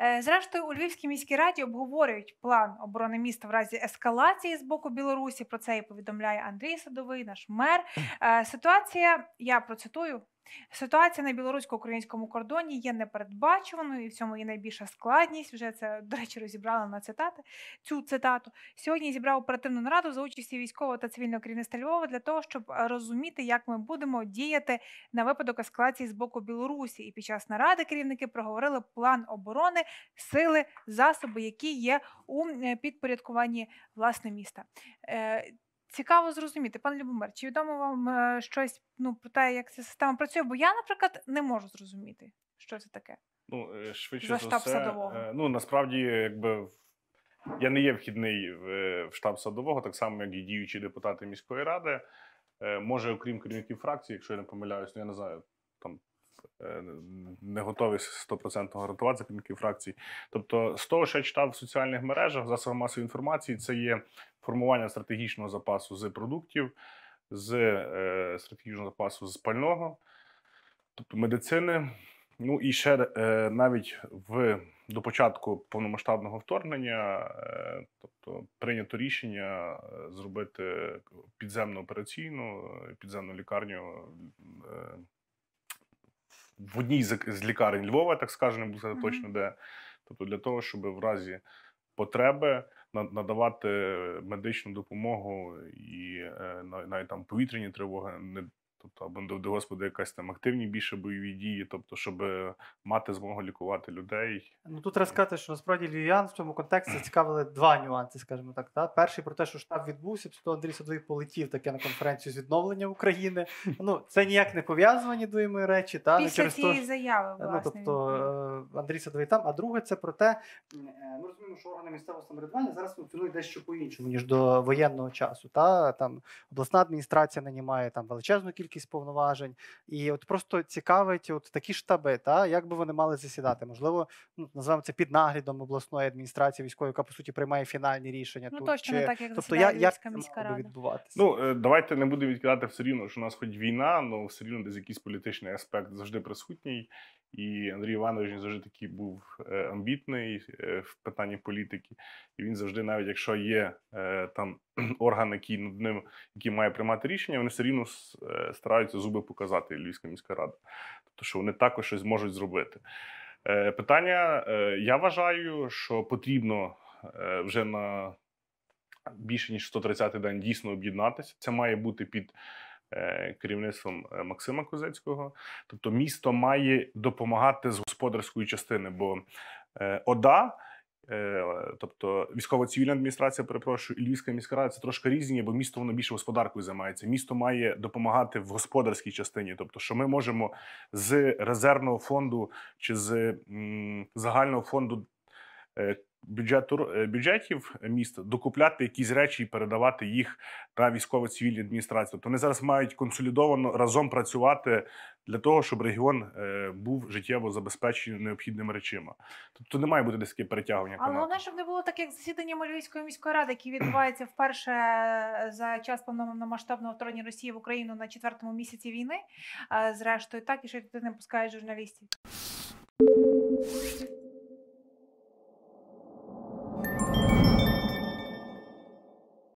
Е, зрештою, у Львівській міській раді обговорюють план оборони міста в разі ескалації з боку Білорусі. Про це і повідомляє Андрій Садовий, наш мер. Е, ситуація я процитую Ситуація на білорусько-українському кордоні є непередбачуваною, і в цьому є найбільша складність. Вже це, до речі, розібрала на цитати цю цитату. Сьогодні зібрав оперативну нараду за участі військового та цивільного керівництва Львова для того, щоб е, розуміти, як ми будемо діяти на випадок ескалації з боку Білорусі. І під час наради керівники проговорили план оборони, сили, засоби, які є у е, підпорядкуванні власне міста. Е, Цікаво зрозуміти, пан Любомир, чи відомо вам е, щось ну, про те, як ця система працює? Бо я, наприклад, не можу зрозуміти, що це таке. Ну, е, швидше за, за все, садового. Е, ну насправді, якби я не є вхідний в, е, в штаб садового, так само, як і діючі депутати міської ради. Е, може, окрім керівників фракції, якщо я не помиляюсь, ну я не знаю там Е, не готові 100% гарантувати за керівників фракцій. Тобто, з того, що я читав в соціальних мережах, в засобах масової інформації, це є формування стратегічного запасу з продуктів, з е, стратегічного запасу з пального, тобто медицини. Ну і ще е, навіть в до початку повномасштабного вторгнення, е, тобто прийнято рішення е, зробити підземну операційну, е, підземну лікарню. Е, в одній з лікарень Львова, так скажемо, не буду сказати точно де. Тобто, для того, щоб в разі потреби надавати медичну допомогу і е, навіть там повітряні тривоги не Тобто, або до господи, якась там активні більше бойові дії, тобто, щоб е, мати змогу лікувати людей. Ну тут треба сказати, що насправді львів'ян в цьому контексті цікавили два нюанси, скажімо так. Та? Перший про те, що штаб відбувся, після Андрій Садовий полетів таке на конференцію з відновлення України. Ну це ніяк не пов'язані дуємої речі. Та Після через цієї то, заяви е, ну, власне. Ну, тобто е, Андрій Садовий там. А друге, це про те, ми розуміємо, що органи місцевого самоврядування зараз функціонують дещо по іншому ніж до воєнного часу. Та там обласна адміністрація нанімає там величезну кількість кількість повноважень. І от просто цікавить от такі штаби, та як би вони мали засідати? Можливо, ну називаємо це під наглядом обласної адміністрації військової, яка по суті приймає фінальні рішення. Ну, тут, точно чи... не так, як тобто, я, як це міська рада відбуватися. Ну е, давайте не будемо відкидати все рівно, що у нас хоч війна, але ну, все рівно десь якийсь політичний аспект завжди присутній. І Андрій Іванович завжди такий був е, амбітний е, в питанні політики. І він завжди, навіть якщо є там орган, який над ним який має приймати рішення, вони все рівно е, стараються зуби показати Львівська міська рада, тобто що вони також щось можуть зробити. Е, питання е, я вважаю, що потрібно вже на більше ніж 130-й день дійсно об'єднатися. Це має бути під керівництвом Максима Козецького. Тобто, місто має допомагати з господарської частини, бо ОДА. Е, тобто військово цивільна адміністрація, перепрошую, і Львівська міська рада це трошки різні, бо місто воно більше господаркою займається. Місто має допомагати в господарській частині. Тобто, що ми можемо з резервного фонду чи з загального фонду е, бюджету е, бюджетів міста докупляти якісь речі і передавати їх на військово цивільні адміністрації. Тобто вони зараз мають консолідовано разом працювати для того, щоб регіон е, був життєво забезпечений необхідними речами. Тобто не має бути десь таке перетягування. Але канату. головне, щоб не було так, як засідання Львівської міської ради, які відбуваються вперше е, за час повномасштабного вторгнення Росії в Україну на четвертому місяці війни. Зрештою, так і що туди не пускаєш журналістів.